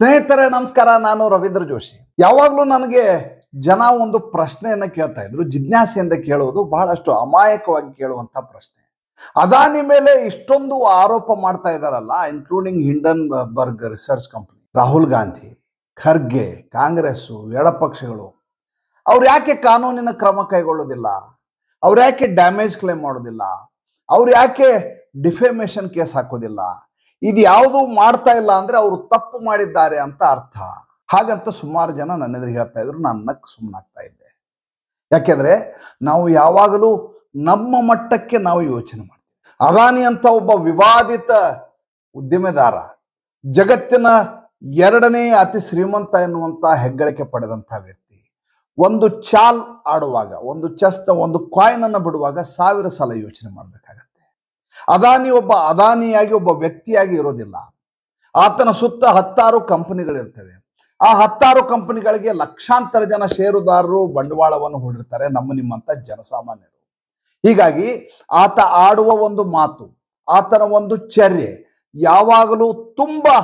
ಸ್ನೇಹಿತರೆ ನಮಸ್ಕಾರ ನಾನು ರವೀಂದ್ರ ಜೋಶಿ ಯಾವಾಗಲೂ ನನಗೆ ಜನ ಒಂದು ಪ್ರಶ್ನೆಯನ್ನು ಕೇಳ್ತಾ ಇದ್ರು ಜಿಜ್ಞಾಸೆಯಿಂದ ಕೇಳುವುದು ಬಹಳಷ್ಟು ಅಮಾಯಕವಾಗಿ ಕೇಳುವಂಥ ಪ್ರಶ್ನೆ ಅದಾನಿ ಮೇಲೆ ಇಷ್ಟೊಂದು ಆರೋಪ ಮಾಡ್ತಾ ಇದ್ದಾರಲ್ಲ including Hindenburg research company Rahul Gandhi Kharge Congress ಎಡಪಕ್ಷಗಳು ಅವ್ರು ಯಾಕೆ ಕಾನೂನಿನ ಕ್ರಮ ಕೈಗೊಳ್ಳೋದಿಲ್ಲ ಅವ್ರು ಯಾಕೆ ಡ್ಯಾಮೇಜ್ ಕ್ಲೇಮ್ ಮಾಡೋದಿಲ್ಲ ಅವ್ರು ಯಾಕೆ ಡಿಫೆಮೇಷನ್ ಕೇಸ್ ಹಾಕೋದಿಲ್ಲ ಇದು ಯಾವುದು ಮಾಡ್ತಾ ಇಲ್ಲ ಅಂದ್ರೆ ಅವರು ತಪ್ಪು ಮಾಡಿದ್ದಾರೆ ಅಂತ ಅರ್ಥ ಹಾಗಂತ ಸುಮಾರು ಜನ ನನ್ನ ಎದುರು ಹೇಳ್ತಾ ಇದ್ರು ನಾನು ಸುಮ್ಮನಾಗ್ತಾ ಇದ್ದೆ ಯಾಕೆಂದ್ರೆ ನಾವು ಯಾವಾಗಲೂ ನಮ್ಮ ಮಟ್ಟಕ್ಕೆ ನಾವು ಯೋಚನೆ ಮಾಡ್ತೀವಿ ಅದಾನಿ ಅಂತ ಒಬ್ಬ ವಿವಾದಿತ ಉದ್ಯಮೆದಾರ ಜಗತ್ತಿನ ಎರಡನೇ ಅತಿ ಶ್ರೀಮಂತ ಎನ್ನುವಂತ ಹೆಗ್ಗಳಿಕೆ ಪಡೆದಂತ ವ್ಯಕ್ತಿ ಒಂದು ಚಾಲ್ ಆಡುವಾಗ ಒಂದು ಚಸ್ತ ಒಂದು ಅನ್ನು ಬಿಡುವಾಗ ಸಾವಿರ ಸಲ ಯೋಚನೆ ಮಾಡಬೇಕಾಗತ್ತೆ ಅದಾನಿ ಒಬ್ಬ ಅದಾನಿಯಾಗಿ ಒಬ್ಬ ವ್ಯಕ್ತಿಯಾಗಿ ಇರೋದಿಲ್ಲ ಆತನ ಸುತ್ತ ಹತ್ತಾರು ಕಂಪನಿಗಳಿರ್ತವೆ ಆ ಹತ್ತಾರು ಕಂಪನಿಗಳಿಗೆ ಲಕ್ಷಾಂತರ ಜನ ಷೇರುದಾರರು ಬಂಡವಾಳವನ್ನು ಹೂಡಿರ್ತಾರೆ ನಮ್ಮ ನಿಮ್ಮಂತ ಜನಸಾಮಾನ್ಯರು ಹೀಗಾಗಿ ಆತ ಆಡುವ ಒಂದು ಮಾತು ಆತನ ಒಂದು ಚರ್ಯೆ ಯಾವಾಗಲೂ ತುಂಬಾ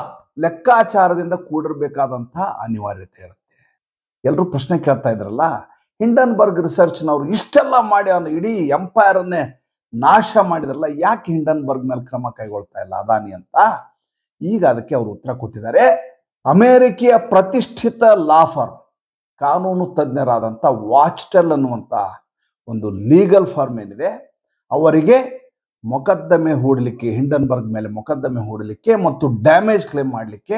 ಲೆಕ್ಕಾಚಾರದಿಂದ ಕೂಡಿರಬೇಕಾದಂತಹ ಅನಿವಾರ್ಯತೆ ಇರುತ್ತೆ ಎಲ್ಲರೂ ಪ್ರಶ್ನೆ ಕೇಳ್ತಾ ಇದ್ರಲ್ಲ ಹಿಂಡನ್ಬರ್ಗ್ ರಿಸರ್ಚ್ನವ್ರು ಇಷ್ಟೆಲ್ಲ ಮಾಡಿ ಅವನು ಇಡೀ ಎಂಪೈರನ್ನೇ ನಾಶ ಮಾಡಿದ್ರಲ್ಲ ಯಾಕೆ ಹಿಂಡನ್ಬರ್ಗ್ ಮೇಲೆ ಕ್ರಮ ಕೈಗೊಳ್ತಾ ಇಲ್ಲ ಅದಾನಿ ಅಂತ ಈಗ ಅದಕ್ಕೆ ಅವರು ಉತ್ತರ ಕೊಟ್ಟಿದ್ದಾರೆ ಅಮೆರಿಕೆಯ ಪ್ರತಿಷ್ಠಿತ ಲಾಫರ್ ಕಾನೂನು ತಜ್ಞರಾದಂಥ ವಾಚ್ಟೆಲ್ ಅನ್ನುವಂಥ ಒಂದು ಲೀಗಲ್ ಫಾರ್ಮ್ ಏನಿದೆ ಅವರಿಗೆ ಮೊಕದ್ದಮೆ ಹೂಡಲಿಕ್ಕೆ ಹಿಂಡನ್ಬರ್ಗ್ ಮೇಲೆ ಮೊಕದ್ದಮೆ ಹೂಡಲಿಕ್ಕೆ ಮತ್ತು ಡ್ಯಾಮೇಜ್ ಕ್ಲೇಮ್ ಮಾಡಲಿಕ್ಕೆ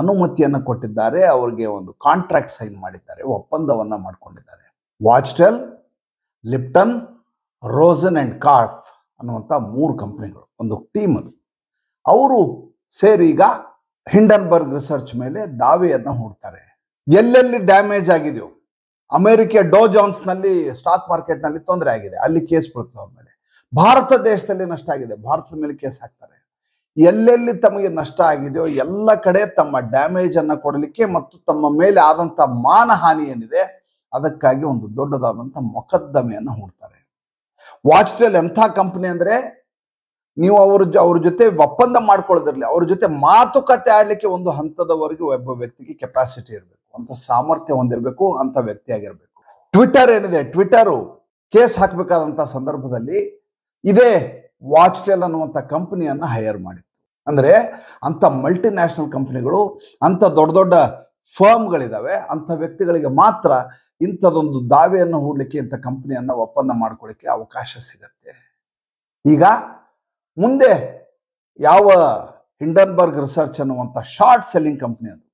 ಅನುಮತಿಯನ್ನು ಕೊಟ್ಟಿದ್ದಾರೆ ಅವರಿಗೆ ಒಂದು ಕಾಂಟ್ರಾಕ್ಟ್ ಸೈನ್ ಮಾಡಿದ್ದಾರೆ ಒಪ್ಪಂದವನ್ನು ಮಾಡಿಕೊಂಡಿದ್ದಾರೆ ವಾಚ್ಟೆಲ್ ಲಿಪ್ಟನ್ ರೋಸನ್ ಆ್ಯಂಡ್ ಕಾರ್ಫ್ ಅನ್ನುವಂಥ ಮೂರು ಕಂಪ್ನಿಗಳು ಒಂದು ಟೀಮ್ ಅದು ಅವರು ಸೇರಿ ಈಗ ಹಿಂಡನ್ಬರ್ಗ್ ರಿಸರ್ಚ್ ಮೇಲೆ ದಾವೆಯನ್ನು ಹೂಡ್ತಾರೆ ಎಲ್ಲೆಲ್ಲಿ ಡ್ಯಾಮೇಜ್ ಆಗಿದೆಯೋ ಅಮೆರಿಕ ಡೋ ಜಾನ್ಸ್ನಲ್ಲಿ ಸ್ಟಾಕ್ ಮಾರ್ಕೆಟ್ನಲ್ಲಿ ತೊಂದರೆ ಆಗಿದೆ ಅಲ್ಲಿ ಕೇಸ್ ಬಿಡುತ್ತೆ ಅವ್ರ ಮೇಲೆ ಭಾರತ ದೇಶದಲ್ಲಿ ನಷ್ಟ ಆಗಿದೆ ಭಾರತದ ಮೇಲೆ ಕೇಸ್ ಹಾಕ್ತಾರೆ ಎಲ್ಲೆಲ್ಲಿ ತಮಗೆ ನಷ್ಟ ಆಗಿದೆಯೋ ಎಲ್ಲ ಕಡೆ ತಮ್ಮ ಡ್ಯಾಮೇಜನ್ನು ಕೊಡಲಿಕ್ಕೆ ಮತ್ತು ತಮ್ಮ ಮೇಲೆ ಆದಂಥ ಮಾನಹಾನಿ ಏನಿದೆ ಅದಕ್ಕಾಗಿ ಒಂದು ದೊಡ್ಡದಾದಂಥ ಮೊಕದ್ದಮೆಯನ್ನು ಹೂಡ್ತಾರೆ ವಾಚ್ ಟೆಲ್ ಎಂಥ ಕಂಪ್ನಿ ಅಂದರೆ ನೀವು ಅವ್ರ ಅವ್ರ ಜೊತೆ ಒಪ್ಪಂದ ಮಾಡ್ಕೊಳ್ಳೋದಿರಲಿ ಅವ್ರ ಜೊತೆ ಮಾತುಕತೆ ಆಡಲಿಕ್ಕೆ ಒಂದು ಹಂತದವರೆಗೆ ಒಬ್ಬ ವ್ಯಕ್ತಿಗೆ ಕೆಪಾಸಿಟಿ ಇರಬೇಕು ಅಂತ ಸಾಮರ್ಥ್ಯ ಹೊಂದಿರಬೇಕು ಅಂತ ವ್ಯಕ್ತಿ ಆಗಿರ್ಬೇಕು ಟ್ವಿಟರ್ ಏನಿದೆ ಟ್ವಿಟರು ಕೇಸ್ ಹಾಕಬೇಕಾದಂಥ ಸಂದರ್ಭದಲ್ಲಿ ಇದೇ ವಾಚ್ ಟೆಲ್ ಅನ್ನುವಂಥ ಕಂಪ್ನಿಯನ್ನು ಹೈಯರ್ ಮಾಡಿತ್ತು ಅಂದ್ರೆ ಅಂಥ ನ್ಯಾಷನಲ್ ಕಂಪ್ನಿಗಳು ಅಂಥ ದೊಡ್ಡ ದೊಡ್ಡ ಫರ್ಮ್ಗಳಿದ್ದಾವೆ ಅಂಥ ವ್ಯಕ್ತಿಗಳಿಗೆ ಮಾತ್ರ ಇಂಥದೊಂದು ದಾವೆಯನ್ನು ಹೂಡಲಿಕ್ಕೆ ಇಂಥ ಕಂಪ್ನಿಯನ್ನು ಒಪ್ಪಂದ ಮಾಡಿಕೊಳ್ಳಿಕ್ಕೆ ಅವಕಾಶ ಸಿಗತ್ತೆ ಈಗ ಮುಂದೆ ಯಾವ ಹಿಂಡನ್ಬರ್ಗ್ ರಿಸರ್ಚ್ ಅನ್ನುವಂಥ ಶಾರ್ಟ್ ಸೆಲ್ಲಿಂಗ್ ಕಂಪ್ನಿ ಅದು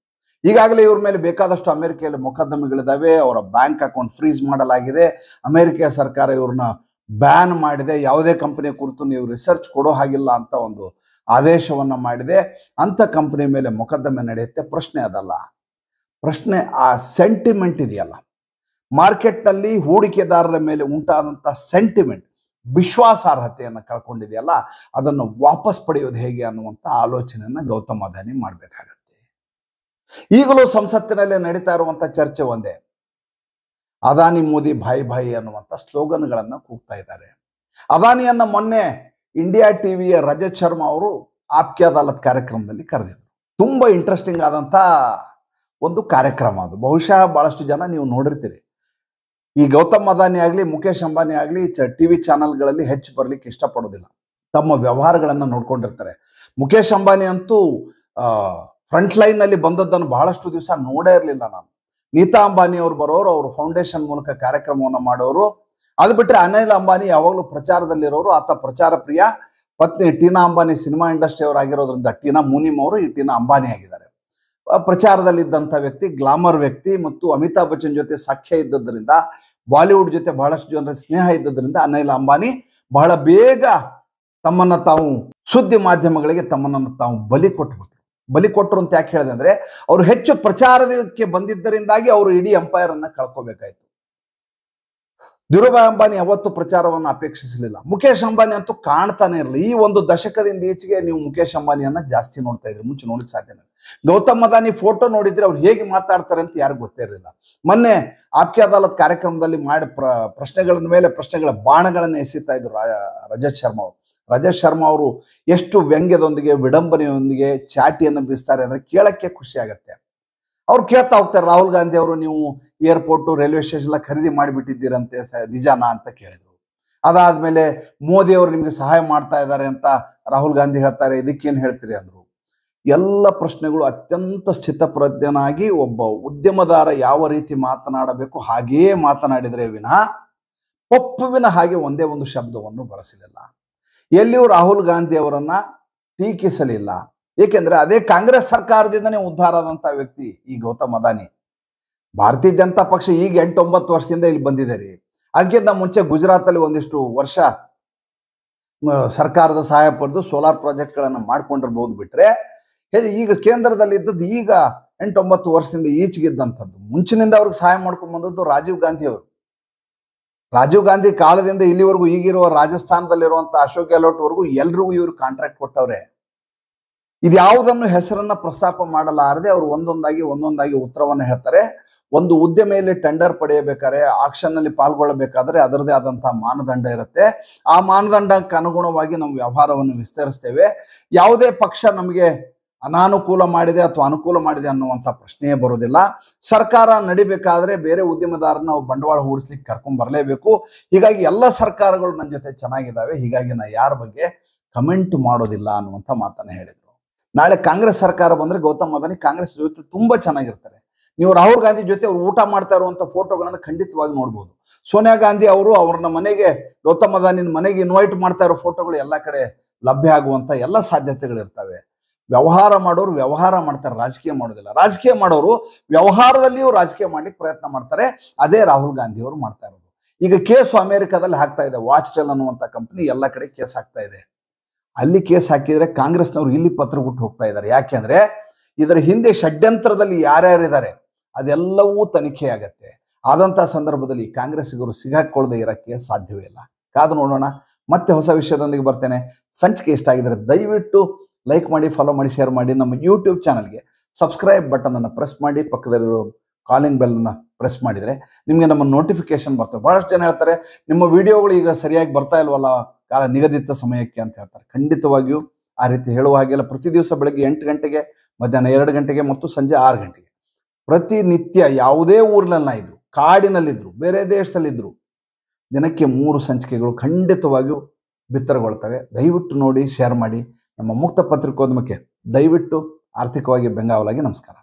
ಈಗಾಗಲೇ ಇವ್ರ ಮೇಲೆ ಬೇಕಾದಷ್ಟು ಅಮೆರಿಕೆಯಲ್ಲಿ ಮೊಕದ್ದಮೆಗಳಿದ್ದಾವೆ ಅವರ ಬ್ಯಾಂಕ್ ಅಕೌಂಟ್ ಫ್ರೀಸ್ ಮಾಡಲಾಗಿದೆ ಅಮೆರಿಕ ಸರ್ಕಾರ ಇವ್ರನ್ನ ಬ್ಯಾನ್ ಮಾಡಿದೆ ಯಾವುದೇ ಕಂಪನಿಯ ಕುರಿತು ನೀವು ರಿಸರ್ಚ್ ಕೊಡೋ ಹಾಗಿಲ್ಲ ಅಂತ ಒಂದು ಆದೇಶವನ್ನು ಮಾಡಿದೆ ಅಂಥ ಕಂಪನಿ ಮೇಲೆ ಮೊಕದ್ದಮೆ ನಡೆಯುತ್ತೆ ಪ್ರಶ್ನೆ ಅದಲ್ಲ ಪ್ರಶ್ನೆ ಆ ಸೆಂಟಿಮೆಂಟ್ ಇದೆಯಲ್ಲ ಮಾರ್ಕೆಟ್ನಲ್ಲಿ ಹೂಡಿಕೆದಾರರ ಮೇಲೆ ಉಂಟಾದಂಥ ಸೆಂಟಿಮೆಂಟ್ ವಿಶ್ವಾಸಾರ್ಹತೆಯನ್ನು ಕಳ್ಕೊಂಡಿದೆಯಲ್ಲ ಅದನ್ನು ವಾಪಸ್ ಪಡೆಯೋದು ಹೇಗೆ ಅನ್ನುವಂಥ ಆಲೋಚನೆಯನ್ನ ಗೌತಮ್ ಅದಾನಿ ಮಾಡಬೇಕಾಗತ್ತೆ ಈಗಲೂ ಸಂಸತ್ತಿನಲ್ಲಿ ನಡೀತಾ ಇರುವಂಥ ಚರ್ಚೆ ಒಂದೇ ಅದಾನಿ ಮೋದಿ ಭಾಯಿ ಭಾಯಿ ಅನ್ನುವಂಥ ಸ್ಲೋಗನ್ಗಳನ್ನು ಕೂಗ್ತಾ ಇದ್ದಾರೆ ಅದಾನಿಯನ್ನ ಮೊನ್ನೆ ಇಂಡಿಯಾ ಟಿವಿಯ ರಜತ್ ಶರ್ಮಾ ಅವರು ಆಪ್ಕಿ ಅದಾಲತ್ ಕಾರ್ಯಕ್ರಮದಲ್ಲಿ ಕರೆದಿದ್ರು ತುಂಬಾ ಇಂಟ್ರೆಸ್ಟಿಂಗ್ ಆದಂತ ಒಂದು ಕಾರ್ಯಕ್ರಮ ಅದು ಬಹುಶಃ ಭಾಳಷ್ಟು ಜನ ನೀವು ನೋಡಿರ್ತೀರಿ ಈ ಗೌತಮ್ ಅದಾನಿ ಆಗಲಿ ಮುಖೇಶ್ ಅಂಬಾನಿ ಆಗಲಿ ಟಿ ವಿ ಚಾನಲ್ಗಳಲ್ಲಿ ಹೆಚ್ಚು ಬರಲಿಕ್ಕೆ ಇಷ್ಟಪಡೋದಿಲ್ಲ ತಮ್ಮ ವ್ಯವಹಾರಗಳನ್ನು ನೋಡ್ಕೊಂಡಿರ್ತಾರೆ ಮುಖೇಶ್ ಅಂಬಾನಿ ಅಂತೂ ಫ್ರಂಟ್ ಲೈನ್ನಲ್ಲಿ ಬಂದದ್ದನ್ನು ಬಹಳಷ್ಟು ದಿವಸ ನೋಡೇ ಇರಲಿಲ್ಲ ನಾನು ನೀತಾ ಅಂಬಾನಿ ಅವರು ಬರೋರು ಅವರು ಫೌಂಡೇಶನ್ ಮೂಲಕ ಕಾರ್ಯಕ್ರಮವನ್ನು ಮಾಡೋರು ಅದು ಬಿಟ್ಟರೆ ಅನಿಲ್ ಅಂಬಾನಿ ಯಾವಾಗಲೂ ಪ್ರಚಾರದಲ್ಲಿರೋರು ಆತ ಪ್ರಚಾರ ಪ್ರಿಯ ಪತ್ನಿ ಟೀನಾ ಅಂಬಾನಿ ಸಿನಿಮಾ ಇಂಡಸ್ಟ್ರಿ ಆಗಿರೋದ್ರಿಂದ ಟೀನಾ ಮುನಿಮ್ ಅವರು ಈ ಟೀನಾ ಅಂಬಾನಿ ಆಗಿದ್ದಾರೆ ಪ್ರಚಾರದಲ್ಲಿದ್ದಂಥ ವ್ಯಕ್ತಿ ಗ್ಲಾಮರ್ ವ್ಯಕ್ತಿ ಮತ್ತು ಅಮಿತಾಬ್ ಬಚ್ಚನ್ ಜೊತೆ ಸಖ್ಯ ಇದ್ದದ್ದರಿಂದ ಬಾಲಿವುಡ್ ಜೊತೆ ಬಹಳಷ್ಟು ಜನರ ಸ್ನೇಹ ಇದ್ದದ್ರಿಂದ ಅನಿಲ್ ಅಂಬಾನಿ ಬಹಳ ಬೇಗ ತಮ್ಮನ್ನ ತಾವು ಸುದ್ದಿ ಮಾಧ್ಯಮಗಳಿಗೆ ತಮ್ಮನ್ನ ತಾವು ಬಲಿ ಕೊಟ್ಬಿಟ್ರು ಬಲಿ ಕೊಟ್ಟರು ಅಂತ ಯಾಕೆ ಹೇಳಿದೆ ಅಂದರೆ ಅವರು ಹೆಚ್ಚು ಪ್ರಚಾರಕ್ಕೆ ಬಂದಿದ್ದರಿಂದಾಗಿ ಅವರು ಇಡೀ ಅನ್ನು ಕಳ್ಕೋಬೇಕಾಯಿತು ಧೀರುಭಾಯ್ ಅಂಬಾನಿ ಯಾವತ್ತೂ ಪ್ರಚಾರವನ್ನು ಅಪೇಕ್ಷಿಸಲಿಲ್ಲ ಮುಖೇಶ್ ಅಂಬಾನಿ ಅಂತೂ ಕಾಣ್ತಾನೆ ಇರಲಿ ಈ ಒಂದು ದಶಕದಿಂದ ಈಚೆಗೆ ನೀವು ಮುಖೇಶ್ ಅಂಬಾನಿಯನ್ನ ಜಾಸ್ತಿ ನೋಡ್ತಾ ಇದ್ರಿ ಮುಂಚೆ ನೋಡಕ್ಕೆ ಸಾಧ್ಯನೇ ಗೌತಮ್ ಅದಾನಿ ಫೋಟೋ ನೋಡಿದ್ರೆ ಅವ್ರು ಹೇಗೆ ಮಾತಾಡ್ತಾರೆ ಅಂತ ಯಾರಿಗೂ ಗೊತ್ತಿರಲಿಲ್ಲ ಮೊನ್ನೆ ಆಪ್ಕೆ ಅದಾಲತ್ ಕಾರ್ಯಕ್ರಮದಲ್ಲಿ ಮಾಡಿ ಪ್ರ ಪ್ರಶ್ನೆಗಳ ಮೇಲೆ ಪ್ರಶ್ನೆಗಳ ಬಾಣಗಳನ್ನು ಎಸೀತಾ ಇದ್ರು ರಜತ್ ಶರ್ಮಾ ಅವರು ರಜತ್ ಶರ್ಮಾ ಅವರು ಎಷ್ಟು ವ್ಯಂಗ್ಯದೊಂದಿಗೆ ವಿಡಂಬನೆಯೊಂದಿಗೆ ಚಾಟಿಯನ್ನು ಬೀಸ್ತಾರೆ ಅಂದ್ರೆ ಕೇಳಕ್ಕೆ ಖುಷಿ ಆಗತ್ತೆ ಅವ್ರು ಕೇಳ್ತಾ ಹೋಗ್ತಾರೆ ರಾಹುಲ್ ಗಾಂಧಿ ಅವರು ನೀವು ಏರ್ಪೋರ್ಟ್ ರೈಲ್ವೆ ಸ್ಟೇಷನ್ ಖರೀದಿ ಮಾಡಿಬಿಟ್ಟಿದ್ದೀರಂತೆ ನಿಜಾನ ಅಂತ ಕೇಳಿದ್ರು ಅದಾದ್ಮೇಲೆ ಮೋದಿ ಅವರು ನಿಮಗೆ ಸಹಾಯ ಮಾಡ್ತಾ ಇದ್ದಾರೆ ಅಂತ ರಾಹುಲ್ ಗಾಂಧಿ ಹೇಳ್ತಾರೆ ಇದಕ್ಕೇನು ಹೇಳ್ತೀರಿ ಅಂದರು ಎಲ್ಲ ಪ್ರಶ್ನೆಗಳು ಅತ್ಯಂತ ಸ್ಥಿತಪ್ರಜ್ಞನಾಗಿ ಒಬ್ಬ ಉದ್ಯಮದಾರ ಯಾವ ರೀತಿ ಮಾತನಾಡಬೇಕು ಹಾಗೆಯೇ ಮಾತನಾಡಿದರೆ ವಿನ ಪಪ್ಪುವಿನ ಹಾಗೆ ಒಂದೇ ಒಂದು ಶಬ್ದವನ್ನು ಬಳಸಲಿಲ್ಲ ಎಲ್ಲಿಯೂ ರಾಹುಲ್ ಗಾಂಧಿ ಅವರನ್ನು ಟೀಕಿಸಲಿಲ್ಲ ಏಕೆಂದರೆ ಅದೇ ಕಾಂಗ್ರೆಸ್ ಸರ್ಕಾರದಿಂದನೇ ಉದ್ಧಾರ ಆದಂಥ ವ್ಯಕ್ತಿ ಈ ಗೌತಮ್ ಅದಾನಿ ಭಾರತೀಯ ಜನತಾ ಪಕ್ಷ ಈಗ ಎಂಟೊಂಬತ್ತು ವರ್ಷದಿಂದ ಇಲ್ಲಿ ಬಂದಿದೆ ರೀ ಅದಕ್ಕಿಂತ ಮುಂಚೆ ಗುಜರಾತಲ್ಲಿ ಒಂದಿಷ್ಟು ವರ್ಷ ಸರ್ಕಾರದ ಸಹಾಯ ಪಡೆದು ಸೋಲಾರ್ ಪ್ರಾಜೆಕ್ಟ್ಗಳನ್ನು ಮಾಡ್ಕೊಂಡಿರ್ಬೋದು ಬಿಟ್ರೆ ಹೇಗೆ ಈಗ ಕೇಂದ್ರದಲ್ಲಿ ಇದ್ದದ್ದು ಈಗ ಎಂಟೊಂಬತ್ತು ವರ್ಷದಿಂದ ಈಚೆಗಿದ್ದಂಥದ್ದು ಮುಂಚಿನಿಂದ ಅವ್ರಿಗೆ ಸಹಾಯ ಮಾಡ್ಕೊಂಡು ಬಂದದ್ದು ರಾಜೀವ್ ಗಾಂಧಿ ಅವರು ರಾಜೀವ್ ಗಾಂಧಿ ಕಾಲದಿಂದ ಇಲ್ಲಿವರೆಗೂ ಈಗಿರುವ ರಾಜಸ್ಥಾನದಲ್ಲಿರುವಂತಹ ಅಶೋಕ್ ವರೆಗೂ ಎಲ್ರಿಗೂ ಇವರು ಕಾಂಟ್ರಾಕ್ಟ್ ಕೊಟ್ಟವ್ರೆ ಇದು ಯಾವುದನ್ನು ಹೆಸರನ್ನ ಪ್ರಸ್ತಾಪ ಮಾಡಲಾರದೆ ಅವರು ಒಂದೊಂದಾಗಿ ಒಂದೊಂದಾಗಿ ಉತ್ತರವನ್ನು ಹೇಳ್ತಾರೆ ಒಂದು ಉದ್ಯಮೆಯಲ್ಲಿ ಟೆಂಡರ್ ಪಡೆಯಬೇಕಾದ್ರೆ ನಲ್ಲಿ ಪಾಲ್ಗೊಳ್ಳಬೇಕಾದ್ರೆ ಅದರದೇ ಆದಂತಹ ಮಾನದಂಡ ಇರುತ್ತೆ ಆ ಮಾನದಂಡಕ್ಕೆ ಅನುಗುಣವಾಗಿ ನಾವು ವ್ಯವಹಾರವನ್ನು ವಿಸ್ತರಿಸ್ತೇವೆ ಯಾವುದೇ ಪಕ್ಷ ನಮಗೆ ಅನಾನುಕೂಲ ಮಾಡಿದೆ ಅಥವಾ ಅನುಕೂಲ ಮಾಡಿದೆ ಅನ್ನುವಂಥ ಪ್ರಶ್ನೆಯೇ ಬರೋದಿಲ್ಲ ಸರ್ಕಾರ ನಡಿಬೇಕಾದ್ರೆ ಬೇರೆ ಉದ್ಯಮದಾರನ ನಾವು ಬಂಡವಾಳ ಹೂಡಿಸ್ಲಿಕ್ಕೆ ಕರ್ಕೊಂಡು ಬರಲೇಬೇಕು ಹೀಗಾಗಿ ಎಲ್ಲ ಸರ್ಕಾರಗಳು ನನ್ನ ಜೊತೆ ಚೆನ್ನಾಗಿದ್ದಾವೆ ಹೀಗಾಗಿ ನಾ ಯಾರ ಬಗ್ಗೆ ಕಮೆಂಟ್ ಮಾಡೋದಿಲ್ಲ ಅನ್ನುವಂಥ ಮಾತನ್ನ ಹೇಳಿದರು ನಾಳೆ ಕಾಂಗ್ರೆಸ್ ಸರ್ಕಾರ ಬಂದ್ರೆ ಗೌತಮ್ ಅದಾನಿ ಕಾಂಗ್ರೆಸ್ ಜೊತೆ ತುಂಬಾ ಚೆನ್ನಾಗಿರ್ತಾರೆ ನೀವು ರಾಹುಲ್ ಗಾಂಧಿ ಜೊತೆ ಅವ್ರು ಊಟ ಮಾಡ್ತಾ ಇರುವಂಥ ಫೋಟೋಗಳನ್ನು ಖಂಡಿತವಾಗಿ ನೋಡ್ಬೋದು ಸೋನಿಯಾ ಗಾಂಧಿ ಅವರು ಅವ್ರನ್ನ ಮನೆಗೆ ಗೌತಮ್ ಅದಾನಿನ ಮನೆಗೆ ಇನ್ವೈಟ್ ಮಾಡ್ತಾ ಇರೋ ಫೋಟೋಗಳು ಎಲ್ಲ ಕಡೆ ಲಭ್ಯ ಆಗುವಂಥ ಎಲ್ಲ ಸಾಧ್ಯತೆಗಳಿರ್ತವೆ ವ್ಯವಹಾರ ಮಾಡೋರು ವ್ಯವಹಾರ ಮಾಡ್ತಾರೆ ರಾಜಕೀಯ ಮಾಡೋದಿಲ್ಲ ರಾಜಕೀಯ ಮಾಡೋರು ವ್ಯವಹಾರದಲ್ಲಿಯೂ ರಾಜಕೀಯ ಮಾಡ್ಲಿಕ್ಕೆ ಪ್ರಯತ್ನ ಮಾಡ್ತಾರೆ ಅದೇ ರಾಹುಲ್ ಗಾಂಧಿ ಅವರು ಮಾಡ್ತಾ ಇರೋದು ಈಗ ಕೇಸು ಅಮೆರಿಕಾದಲ್ಲಿ ಹಾಕ್ತಾ ಇದೆ ವಾಚ್ ಟೆಲ್ ಅನ್ನುವಂಥ ಕಂಪ್ನಿ ಎಲ್ಲ ಕಡೆ ಕೇಸ್ ಹಾಕ್ತಾ ಇದೆ ಅಲ್ಲಿ ಕೇಸ್ ಹಾಕಿದ್ರೆ ಕಾಂಗ್ರೆಸ್ನವ್ರು ಇಲ್ಲಿ ಪತ್ರ ಬಿಟ್ಟು ಹೋಗ್ತಾ ಇದ್ದಾರೆ ಯಾಕೆಂದ್ರೆ ಇದರ ಹಿಂದೆ ಷಡ್ಯಂತ್ರದಲ್ಲಿ ಯಾರ್ಯಾರಿದ್ದಾರೆ ಅದೆಲ್ಲವೂ ತನಿಖೆ ಆಗತ್ತೆ ಆದಂಥ ಸಂದರ್ಭದಲ್ಲಿ ಕಾಂಗ್ರೆಸ್ಗರು ಸಿಗಾಕೊಳ್ಳದೆ ಇರೋಕ್ಕೆ ಸಾಧ್ಯವೇ ಇಲ್ಲ ಕಾದು ನೋಡೋಣ ಮತ್ತೆ ಹೊಸ ವಿಷಯದೊಂದಿಗೆ ಬರ್ತೇನೆ ಸಂಚಿಕೆ ಇಷ್ಟ ಆಗಿದ್ರೆ ದಯವಿಟ್ಟು ಲೈಕ್ ಮಾಡಿ ಫಾಲೋ ಮಾಡಿ ಶೇರ್ ಮಾಡಿ ನಮ್ಮ ಯೂಟ್ಯೂಬ್ ಚಾನಲ್ಗೆ ಸಬ್ಸ್ಕ್ರೈಬ್ ಬಟನನ್ನು ಪ್ರೆಸ್ ಮಾಡಿ ಪಕ್ಕದಲ್ಲಿರೋ ಕಾಲಿಂಗ್ ಬೆಲ್ಲನ್ನು ಪ್ರೆಸ್ ಮಾಡಿದರೆ ನಿಮಗೆ ನಮ್ಮ ನೋಟಿಫಿಕೇಶನ್ ಬರ್ತವೆ ಭಾಳಷ್ಟು ಜನ ಹೇಳ್ತಾರೆ ನಿಮ್ಮ ವಿಡಿಯೋಗಳು ಈಗ ಸರಿಯಾಗಿ ಬರ್ತಾ ಇಲ್ವಲ್ಲ ಕಾಲ ನಿಗದಿತ ಸಮಯಕ್ಕೆ ಅಂತ ಹೇಳ್ತಾರೆ ಖಂಡಿತವಾಗಿಯೂ ಆ ರೀತಿ ಹೇಳುವ ಹಾಗೆಲ್ಲ ಪ್ರತಿ ದಿವಸ ಬೆಳಗ್ಗೆ ಎಂಟು ಗಂಟೆಗೆ ಮಧ್ಯಾಹ್ನ ಎರಡು ಗಂಟೆಗೆ ಮತ್ತು ಸಂಜೆ ಆರು ಗಂಟೆಗೆ ಪ್ರತಿನಿತ್ಯ ಯಾವುದೇ ಇದ್ರು ಕಾಡಿನಲ್ಲಿದ್ದರು ಬೇರೆ ದೇಶದಲ್ಲಿದ್ದರು ದಿನಕ್ಕೆ ಮೂರು ಸಂಚಿಕೆಗಳು ಖಂಡಿತವಾಗಿಯೂ ಬಿತ್ತರಗೊಳ್ತವೆ ದಯವಿಟ್ಟು ನೋಡಿ ಶೇರ್ ಮಾಡಿ ನಮ್ಮ ಮುಕ್ತ ಪತ್ರಿಕೋದ್ಯಮಕ್ಕೆ ದಯವಿಟ್ಟು ಆರ್ಥಿಕವಾಗಿ ಬೆಂಗಾವಲಾಗಿ ನಮಸ್ಕಾರ